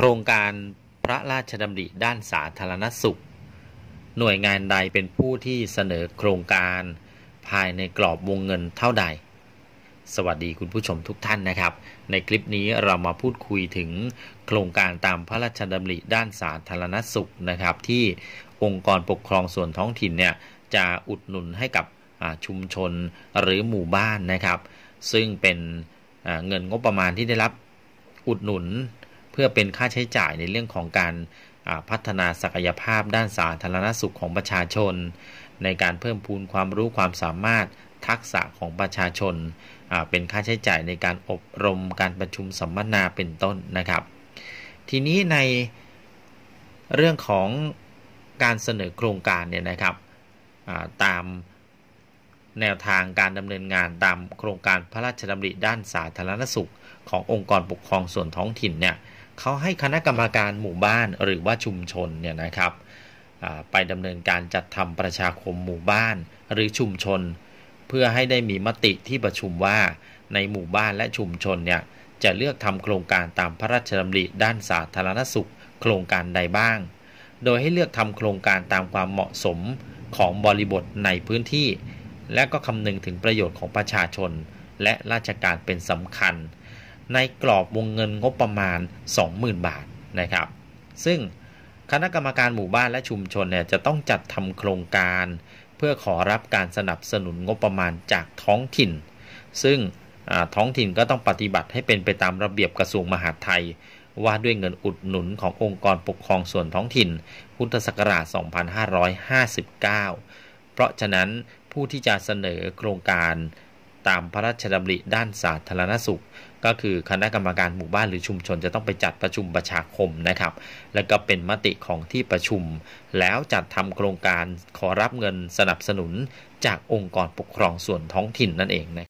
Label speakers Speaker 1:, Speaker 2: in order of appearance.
Speaker 1: โครงการพระราชดำริด้านสาธารณสุข หน่วยงานใดเป็นผู้ที่เสนอโครงการภายในกรอบวงเงินเท่าใด สวัสดีคุณผู้ชมทุกท่านนะครับ ในคลิปนี้เรามาพูดคุยถึงโครงการตามพระราชดำริด้านสาธารณสุขนะครับ ที่องค์กรปกครองส่วนท้องถิ่นเนี่ยจะอุดหนุนให้กับชุมชนหรือหมู่บ้านนะครับ ซึ่งเป็นเงินงบประมาณที่ได้รับอุดหนุนพื่อเป็นค่าใช้จ่ายในเรื่องของการพัฒนาศักยภาพด้านสาธารณสุขของประชาชน ในการเพิ่มพูนความรู้ความสามารถทักษะของประชาชนเป็นค่าใช้จ่ายในการอบรมการประชุมสัมมนาเป็นต้นนะครับ ทีนี้ในเรื่องของการเสนอโครงการเนี่ยนะครับตามแนวทางการดำเนินงานตามโครงการพระราชดำริด้านสาธารณสุขขององค์กรปกครองส่วนท้องถิ่นเนี่ยเขาให้คณะกรรมการหมู่บ้านหรือว่าชุมชนเนี่ยนะครับไปดำเนินการจัดทำประชาคมหมู่บ้านหรือชุมชน เพื่อให้ได้มีมติที่ประชุมว่าในหมู่บ้านและชุมชนเนี่ยจะเลือกทำโครงการตามพระราชดำริด้านสาธารณสุขโครงการใดบ้าง โดยให้เลือกทำโครงการตามความเหมาะสมของบริบทในพื้นที่ และก็คำนึงถึงประโยชน์ของประชาชน และราชการเป็นสำคัญในกรอบวงเงินงบประมาณ 20,000 บาทนะครับ ซึ่งคณะกรรมการหมู่บ้านและชุมชนเนี่ยจะต้องจัดทำโครงการ เพื่อขอรับการสนับสนุนงบประมาณจากท้องถิ่น ซึ่งท้องถิ่นก็ต้องปฏิบัติให้เป็นไปตามระเบียบกระทรวงมหาดไทย ว่าด้วยเงินอุดหนุนขององค์กรปกครองส่วนท้องถิ่น พุทธศักราช 2559 เพราะฉะนั้นผู้ที่จะเสนอโครงการตามพระราชดำริด้านสาธารณสุข ก็คือคณะกรรมการหมู่บ้านหรือชุมชนจะต้องไปจัดประชุมประชาคมนะครับ และก็เป็นมติของที่ประชุม แล้วจัดทำโครงการขอรับเงินสนับสนุนจากองค์กรปกครองส่วนท้องถิ่นนั่นเองนะ